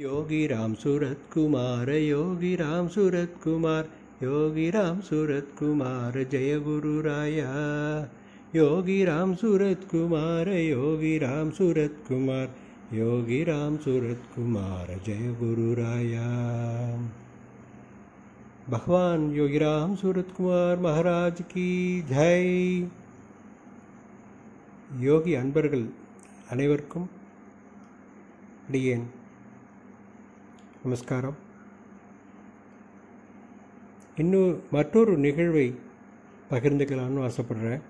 योगी राम सूरत कुमार योगी राम सूरत कुमार योगी राम सूरत कुमार जय गुरु राया योगी राम सूरत कुमार योगी राम सूरत कुमार योगी राम सूरत कुमार जय गुरु राया भगवान योगी राम सूरत कुमार महाराज की जय योगी அன்பர்கள் அனைவருக்கும் அடியேன் நமஸ்காரம் இன்னும் மற்றொரு நிகழ்வை பகிர்ந்துக்கலான்னு ஆசைப்படுறேன்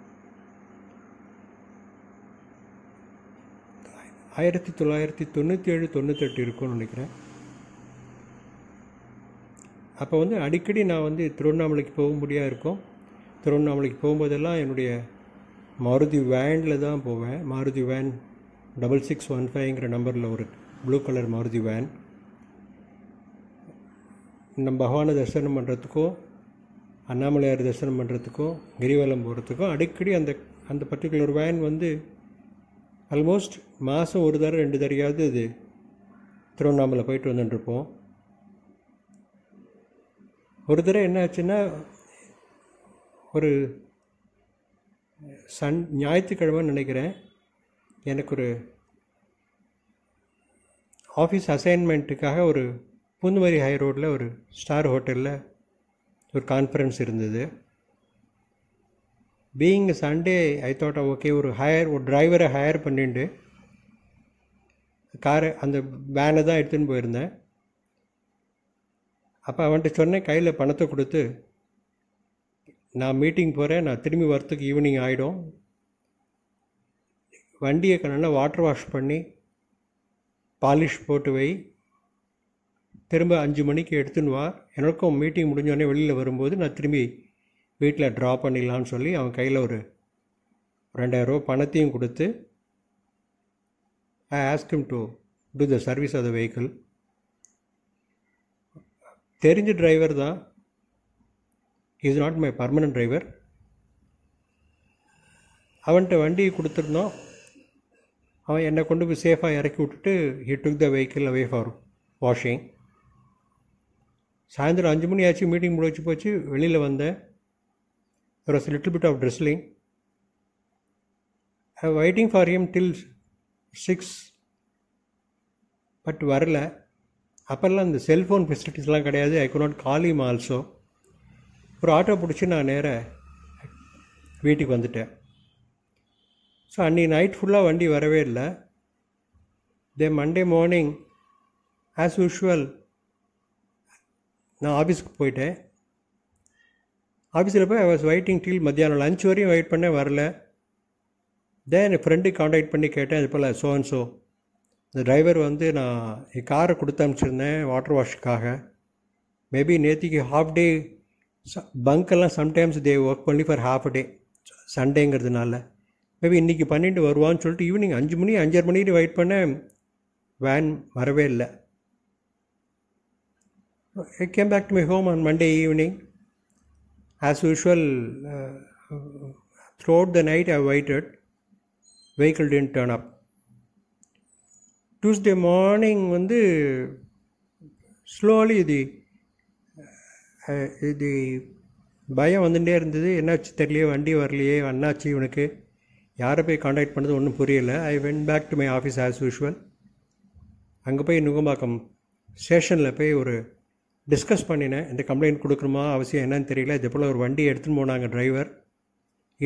ஆயிரத்தி தொள்ளாயிரத்தி தொண்ணூற்றி ஏழு தொண்ணூற்றெட்டு இருக்கும்னு நினைக்கிறேன் அப்போ வந்து அடிக்கடி நான் வந்து திருவண்ணாமலைக்கு போக முடியாது இருக்கும் திருவண்ணாமலைக்கு போகும்போதெல்லாம் என்னுடைய மாருதி வேனில் தான் போவேன் Maruti van double six one ஃபைவ்ங்கிற நம்பரில் ஒரு ப்ளூ கலர் மாருதி வேன் நம்ம பகவானை தரிசனம் பண்ணுறதுக்கும் அண்ணாமலையார் தரிசனம் பண்ணுறதுக்கும் கிரிவலம் போகிறதுக்கும் அடிக்கடி அந்த அந்த பர்டிகுலர் வேன் வந்து ஆல்மோஸ்ட் மாதம் ஒரு தடவை ரெண்டு தரையாவது அது திருவண்ணாமலை போயிட்டு வந்துட்டுருப்போம் ஒரு தடவை என்ன ஆச்சுன்னா ஒரு சன் ஞாயிற்றுக்கிழமை நினைக்கிறேன் எனக்கு ஒரு ஆஃபீஸ் அசைன்மெண்ட்டுக்காக ஒரு புந்துமரி ஹை ரோட்டில் ஒரு ஸ்டார் ஹோட்டலில் ஒரு கான்ஃபரன்ஸ் இருந்தது being Sunday I thought okay ஒரு ஹையர் ஒரு டிரைவரை ஹையர் பண்ணிட்டு காரை அந்த வேனை தான் எடுத்துன்னு போயிருந்தேன் அப்போ அவன்ட்டு சொன்னேன் கையில் பணத்தை கொடுத்து நான் மீட்டிங் போகிறேன் நான் திரும்பி வரத்துக்கு ஈவினிங் ஆகிடும் வண்டியை கண்ணா வாட்டர் வாஷ் பண்ணி பாலிஷ் போட்டு வை திரும்ப அஞ்சு மணிக்கு எடுத்துன்னு வா எனக்கும் மீட்டிங் முடிஞ்சோடனே வெளியில் வரும்போது நான் திரும்பி வீட்டில் ட்ரா பண்ணிடலான்னு சொல்லி அவன் கையில் ஒரு ரெண்டாயிரரூவா பணத்தையும் கொடுத்து I asked him to do the service of the vehicle தெரிஞ்ச டிரைவர் தான் is not my permanent driver அவன்கிட்ட வண்டி கொடுத்துருந்தோம் அவன் என்னை கொண்டு போய் சேஃபாக இறக்கி விட்டுட்டு he took the vehicle away for washing சாயந்தரம் அஞ்சு மணி ஆச்சு மீட்டிங் முடிச்சு போச்சு வெளியில் வந்தேன் ஒரு லிட்டில் பிட் ஆஃப் ட்ரெஸ்லிங் I waiting for him till six but வரல அப்போல்லாம் இந்த செல்ஃபோன் ஃபெசிலிட்டிஸ்லாம் கிடையாது I could not call him also ஒரு ஆட்டோ பிடிச்சி நான் நேர வீட்டுக்கு வந்துட்டேன் ஸோ அன்றைக்கி நைட் ஃபுல்லாக வண்டி வரவே இல்லை they Monday morning as usual நான் ஆஃபீஸுக்கு போயிட்டேன் ஆஃபீஸில் போய் ஐ வாஸ் வெயிட்டிங் டீல் மத்தியானம் லஞ்ச் வரையும் வெயிட் பண்ண வரல தென் என் ஃப்ரெண்டு காண்டாக்ட் பண்ணி கேட்டேன் அது போல் ஸோ அண்ட் ஸோ இந்த டிரைவர் வந்து நான் என் காரை கொடுத்து அனுப்பிச்சிருந்தேன் வாட்டர் வாஷுக்காக மேபி நேற்றுக்கு ஹாஃப் டே பங்கெல்லாம் சம்டைம்ஸ் தே ஒர்க் பண்ணி ஃபார் ஹாஃப் டே சண்டேங்கிறதுனால மேபி இன்றைக்கி பண்ணிட்டு வருவான்னு சொல்லிட்டு ஈவினிங் அஞ்சு மணி அஞ்சரை மணிக்கு வெயிட் பண்ணேன் வேன் வரவே இல்லை I came back to my home on Monday evening. As usual, uh, throughout the night I waited. Vehicle didn't turn up. Tuesday morning வந்து ஸ்லோலி இது uh, இது பயம் வந்துகிட்டே இருந்தது என்னாச்சு தெரியலையே வண்டி வரலையே வண்ணாச்சு இவனுக்கு யாரை போய் காண்டாக்ட் பண்ணது ஒன்றும் புரியலை I went back to my office as usual அங்கே போய் நுகம்பாக்கம் ஸ்டேஷனில் போய் ஒரு டிஸ்கஸ் பண்ணினேன் இந்த கம்ப்ளைண்ட் கொடுக்குறமா அவசியம் என்னன்னு தெரியல இதே போல் ஒரு வண்டி எடுத்துன்னு போனாங்க driver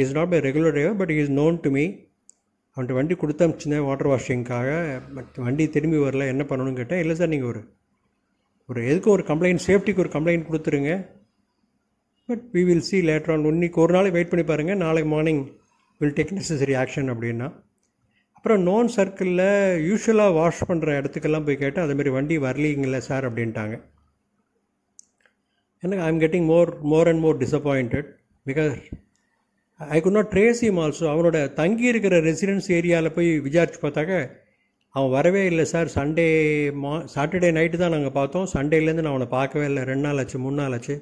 is not by regular driver but is known to me அவன்கிட்ட வண்டி கொடுத்து அமிச்சுனேன் வாட்டர் வாஷிங்க்காக பட் வண்டி திரும்பி வரல என்ன பண்ணணும்னு கேட்டேன் இல்லை சார் நீங்கள் ஒரு ஒரு எதுக்கும் ஒரு கம்ப்ளைண்ட் சேஃப்டிக்கு ஒரு கம்ப்ளைண்ட் கொடுத்துருங்க but we will see later on இன்னைக்கு ஒரு நாள் வெயிட் பண்ணி பாருங்கள் நாளை morning will take necessary action அப்படின்னா அப்புறம் நோன் சர்க்கிளில் யூஸ்வலாக வாஷ் பண்ணுற இடத்துக்கெல்லாம் போய் கேட்டால் அதேமாரி வண்டி வரலீங்களே சார் அப்படின்ட்டாங்க I I'm getting more more and more disappointed because I could not trace him also அவனோட தங்கி இருக்கிற ரெசிடென்ஸ் ஏரியாவில் போய் விசாரித்து பார்த்தாக்க அவன் வரவே இல்லை சார் சண்டே மா சாட்டர்டே நைட்டு தான் நாங்கள் பார்த்தோம் சண்டேலேருந்து நான் அவனை பார்க்கவே இல்லை ரெண்டு நாள் ஆச்சு மூணு நாள் ஆச்சு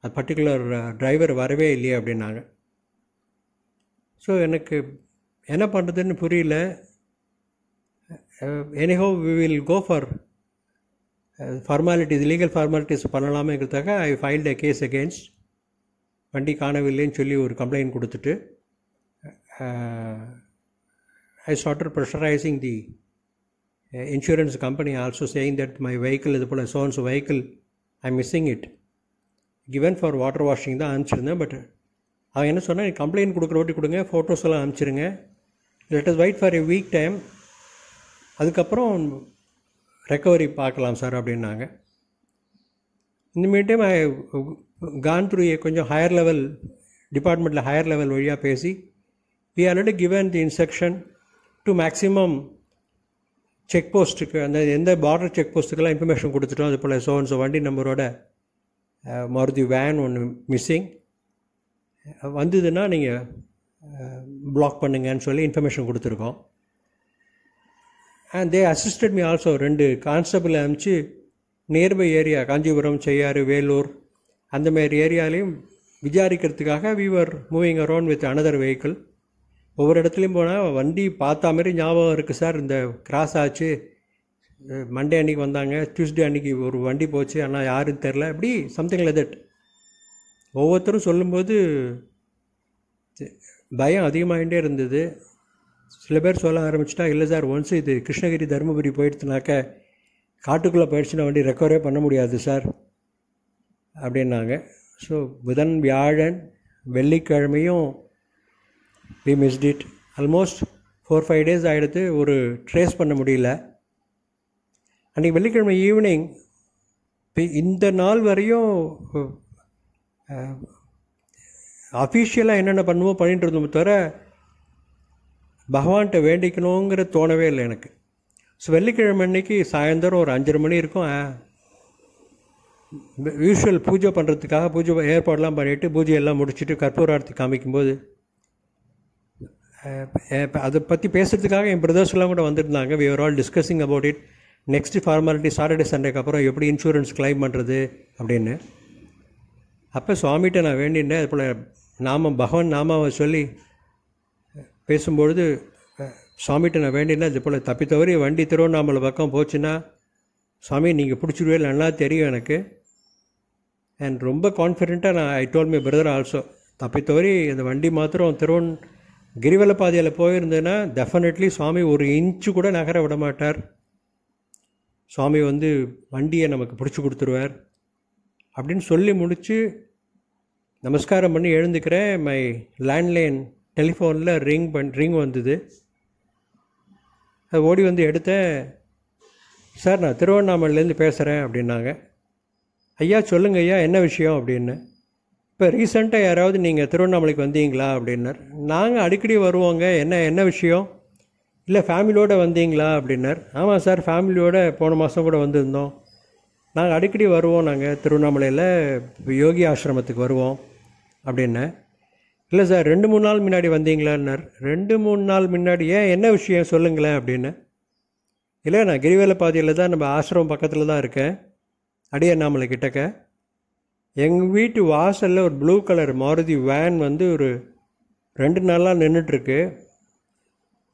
அது பர்டிகுலர் டிரைவர் uh, வரவே இல்லையே அப்படின்னாங்க ஸோ எனக்கு என்ன பண்ணுறதுன்னு புரியல anyhow we will go for formalities legal formalities பண்ணலாமேங்கிறதுக்காக I filed a case against வண்டி காணவில்லைன்னு சொல்லி ஒரு கம்ப்ளைண்ட் கொடுத்துட்டு I started pressurising the insurance company also saying that my vehicle இது போல் சோன்ஸ் vehicle I missing it given for water washing தான் அனுப்பிச்சிருந்தேன் பட் அவன் என்ன சொன்னால் கம்ப்ளைண்ட் கொடுக்குற ஓட்டி கொடுங்க ஃபோட்டோஸ் எல்லாம் அனுப்பிச்சிருங்க let us wait for a week time அதுக்கப்புறம் ரெக்கவரி பார்க்கலாம் சார் அப்படின்னாங்க இந்த mean time I gone through a கொஞ்சம் ஹையர் லெவல் டிபார்ட்மெண்ட்டில் ஹையர் லெவல் வழியாக பேசி we already given the instruction to maximum check போஸ்ட்டுக்கு அந்த எந்த பார்டர் செக் போஸ்ட்டுக்கெல்லாம் இன்ஃபர்மேஷன் கொடுத்துட்டோம் அது போல் ஸோ வண்டி நம்பரோட மருதி வேன் ஒன்று மிஸ்ஸிங் வந்ததுன்னா நீங்கள் பிளாக் பண்ணுங்கன்னு சொல்லி இன்ஃபர்மேஷன் கொடுத்துருக்கோம் and they assisted me also ரெண்டு கான்ஸ்டபிள் அனுப்பிச்சு நியர்பை ஏரியா காஞ்சிபுரம் செய்யாறு வேலூர் அந்தமாரி ஏரியாலையும் விசாரிக்கிறதுக்காக we moving around with another vehicle ஒவ்வொரு இடத்துலையும் போனால் வண்டி பார்த்தா மாதிரி ஞாபகம் இருக்குது சார் இந்த கிராஸ் ஆச்சு மண்டே அன்னைக்கு வந்தாங்க டியூஸ்டே அன்னைக்கு ஒரு வண்டி போச்சு ஆனால் யாரும் தெரில இப்படி சம்திங் லைக் தட் ஒவ்வொருத்தரும் சொல்லும்போது பயம் அதிகமாகிட்டே இருந்தது சில பேர் சொல்ல ஆரம்பிச்சிட்டா இல்லை சார் ஒன்ஸ் இது கிருஷ்ணகிரி தருமபுரி போயிடுத்துனாக்க காட்டுக்குள்ளே போயிடுச்சுன்னா வண்டி ரெக்கவரே பண்ண முடியாது சார் அப்படின்னாங்க ஸோ புதன் வியாழன் வெள்ளிக்கிழமையும் we missed it almost four five days ஆகிடுத்து ஒரு ட்ரேஸ் பண்ண முடியல அன்றைக்கி வெள்ளிக்கிழமை ஈவினிங் இந்த நாள் வரையும் அஃபீஷியலாக என்னென்ன பண்ணுவோம் பண்ணிட்டு இருந்தோம் தவிர பகவான்கிட்ட வேண்டிக்கணுங்கிற தோணவே இல்லை எனக்கு ஸோ வெள்ளிக்கிழமை அன்னைக்கு சாயந்தரம் ஒரு அஞ்சரை மணி இருக்கும் யூஸ்வல் பூஜை பண்ணுறதுக்காக பூஜை ஏற்பாடெலாம் பண்ணிவிட்டு பூஜையெல்லாம் முடிச்சுட்டு கற்பூராரத்தை காமிக்கும்போது அதை பற்றி பேசுகிறதுக்காக என் பிரதர்ஸ்லாம் கூட வந்திருந்தாங்க we are all discussing about it next formality Saturday சண்டேக்கு அப்புறம் எப்படி இன்சூரன்ஸ் கிளைம் பண்ணுறது அப்படின்னு அப்போ சுவாமிகிட்ட நான் வேண்டின்றேன் அது போல் நாம பகவான் நாமாவை சொல்லி பேசும்பொழுது சாமிகிட்ட நான் வேண்டினா இது போல் தப்பி தவறி வண்டி திருவண்ணாமலை பக்கம் போச்சுன்னா சாமி நீங்கள் பிடிச்சிடுவே நல்லா தெரியும் எனக்கு அண்ட் ரொம்ப கான்ஃபிடென்ட்டாக நான் I told my brother also தப்பி தவறி இந்த வண்டி மாத்திரம் திருவண் கிரிவல பாதையில் போயிருந்தேன்னா டெஃபினெட்லி சுவாமி ஒரு இன்ச்சு கூட நகர விட மாட்டார் சுவாமி வந்து வண்டியை நமக்கு பிடிச்சி கொடுத்துருவார் அப்படின்னு சொல்லி முடித்து நமஸ்காரம் பண்ணி எழுந்துக்கிறேன் மை லேண்ட்லைன் டெலிஃபோனில் ரிங் பண் ரிங் வந்தது அது ஓடி வந்து எடுத்தேன் சார் நான் திருவண்ணாமலையிலேருந்து பேசுகிறேன் அப்படின்னாங்க ஐயா சொல்லுங்க ஐயா என்ன விஷயம் அப்படின்னு இப்போ ரீசண்டாக யாராவது நீங்கள் திருவண்ணாமலைக்கு வந்தீங்களா அப்படின்னார் நாங்கள் அடிக்கடி வருவோங்க என்ன என்ன விஷயம் இல்லை ஃபேமிலியோடு வந்தீங்களா அப்படின்னார் ஆமாம் சார் ஃபேமிலியோடு போன மாதம் கூட வந்திருந்தோம் நாங்கள் அடிக்கடி வருவோம் நாங்கள் திருவண்ணாமலையில் யோகி ஆசிரமத்துக்கு வருவோம் அப்படின்னு இல்லை சார் ரெண்டு மூணு நாள் முன்னாடி வந்தீங்களான்னார் ரெண்டு மூணு நாள் முன்னாடி ஏன் என்ன விஷயம் சொல்லுங்களேன் அப்படின்னு இல்லை நான் கிரிவேல பாதையில் தான் நம்ம ஆசிரமம் பக்கத்தில் தான் இருக்கேன் அடியே நாமளை கிட்டக்க எங்கள் வீட்டு வாசலில் ஒரு ப்ளூ கலர் மாருதி வேன் வந்து ஒரு ரெண்டு நாளாக நின்றுட்டுருக்கு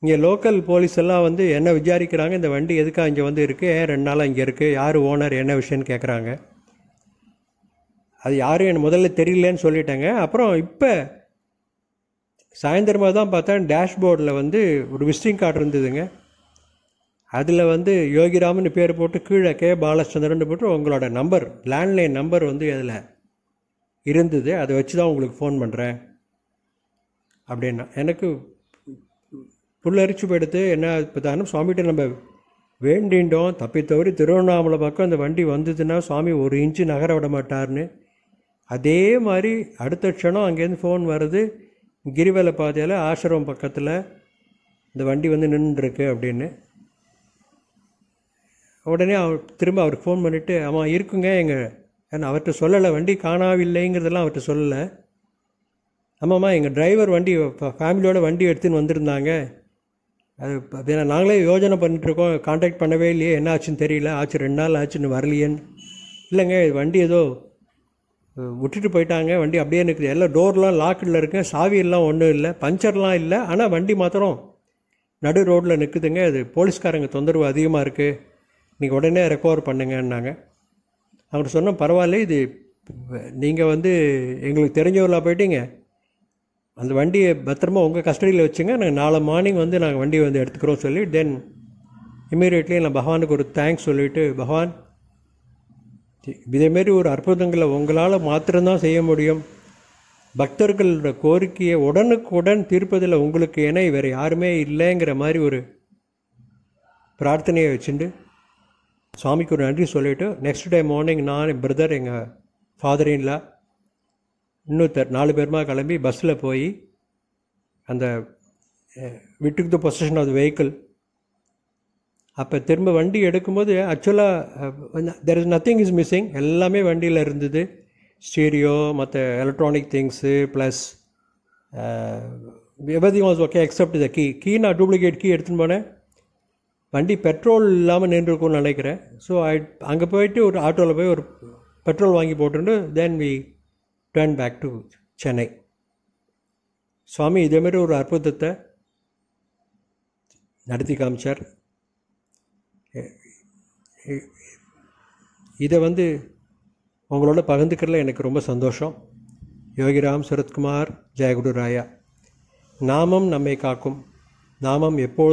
இங்கே லோக்கல் போலீஸ் எல்லாம் வந்து என்ன விசாரிக்கிறாங்க இந்த வண்டி எதுக்காக இங்கே வந்து இருக்குது ஏன் ரெண்டு நாளாக இங்கே இருக்குது யார் ஓனர் என்ன விஷயம்னு கேட்குறாங்க அது யாரும் எனக்கு முதல்ல தெரியலன்னு சொல்லிட்டேங்க அப்புறம் இப்போ சாயந்தரமாக தான் பார்த்தேன் டேஷ்போர்டில் வந்து ஒரு விசிட்டிங் கார்டு இருந்ததுங்க அதில் வந்து யோகிராமன் பேர் போட்டு கீழே கே பாலச்சந்திரன் போட்டு உங்களோட நம்பர் லேண்ட்லைன் நம்பர் வந்து அதில் இருந்தது அதை வச்சு தான் உங்களுக்கு ஃபோன் பண்ணுறேன் அப்படின்னா எனக்கு புல்லரிச்சு போயிடுத்து என்ன பார்த்தாலும் சுவாமிகிட்ட நம்ம வேண்டின்றோம் தப்பி தவறி திருவண்ணாமலை பக்கம் இந்த வண்டி வந்ததுன்னா சுவாமி ஒரு இன்ச்சு நகர விட மாட்டார்னு அதே மாதிரி அடுத்த க்ஷணம் அங்கேருந்து ஃபோன் வருது கிரிவல பாதையில் ஆசிரமம் பக்கத்தில் இந்த வண்டி வந்து நின்றுருக்கு அப்படின்னு உடனே அவர் திரும்ப அவருக்கு ஃபோன் பண்ணிவிட்டு ஆமாம் இருக்குங்க எங்கள் ஏன்னா அவர்கிட்ட சொல்லலை வண்டி காணாவில்லைங்கிறதெல்லாம் அவர்கிட்ட சொல்லலை ஆமாம்மா எங்கள் டிரைவர் வண்டி ஃபேமிலியோட வண்டி எடுத்துன்னு வந்திருந்தாங்க அது அப்படின்னா நாங்களே யோஜனை பண்ணிகிட்ருக்கோம் காண்டாக்ட் பண்ணவே இல்லையே என்ன ஆச்சுன்னு தெரியல ஆச்சு ரெண்டு நாள் ஆச்சுன்னு வரலையேன்னு இல்லைங்க வண்டி ஏதோ விட்டுட்டு போயிட்டாங்க வண்டி அப்படியே நிற்குது எல்லாம் டோர்லாம் லாக்கில் இருக்கு சாவியெல்லாம் ஒன்றும் இல்லை பஞ்சர்லாம் இல்லை ஆனால் வண்டி மாத்திரம் நடு ரோட்டில் நிற்குதுங்க அது போலீஸ்காரங்க தொந்தரவு அதிகமாக இருக்குது நீங்கள் உடனே ரெக்கவர் பண்ணுங்கன்னாங்க அவங்க சொன்னால் பரவாயில்ல இது நீங்கள் வந்து எங்களுக்கு தெரிஞ்சவர்களாக போயிட்டீங்க அந்த வண்டியை பத்திரமா உங்கள் கஸ்டடியில் வச்சுங்க நாங்கள் நாளை மார்னிங் வந்து நாங்கள் வண்டியை வந்து எடுத்துக்கிறோம் சொல்லி தென் இமீடியட்லி நான் பகவானுக்கு ஒரு தேங்க்ஸ் சொல்லிவிட்டு பகவான் இதேமாரி ஒரு அற்புதங்களை உங்களால் மாத்திரம்தான் செய்ய முடியும் பக்தர்களோட கோரிக்கையை உடனுக்குடன் தீர்ப்பதில் உங்களுக்கு என்ன வேறு யாருமே இல்லைங்கிற மாதிரி ஒரு பிரார்த்தனையை வச்சுட்டு சுவாமிக்கு ஒரு நன்றி சொல்லிவிட்டு நெக்ஸ்ட் டே மார்னிங் நான் என் பிரதர் எங்கள் ஃபாதரின்ல இன்னொருத்தர் நாலு பேருமா கிளம்பி பஸ்ஸில் போய் அந்த விட்டுக்கு the position of the vehicle அப்போ திரும்ப வண்டி எடுக்கும்போது ஆக்சுவலாக there is nothing is missing எல்லாமே வண்டியில் இருந்தது ஸ்டீரியோ மற்ற electronic things plus every was okay except the key key நான் டூப்ளிகேட் கீ எடுத்துன்னு போனேன் வண்டி பெட்ரோல் இல்லாமல் நின்றுருக்கும்னு நினைக்கிறேன் ஸோ ஐ அங்கே போயிட்டு ஒரு ஆட்டோவில் போய் ஒரு பெட்ரோல் வாங்கி போட்டு then we turn back to Chennai சுவாமி இதேமாரி ஒரு அற்புதத்தை நடத்தி காமிச்சார் இதை வந்து உங்களோட பகிர்ந்துக்கிறதுல எனக்கு ரொம்ப சந்தோஷம் யோகிராம் சரத்குமார் ஜெயகுரு ராயா நாமம் நம்மை காக்கும் நாமம் எப்பொழுது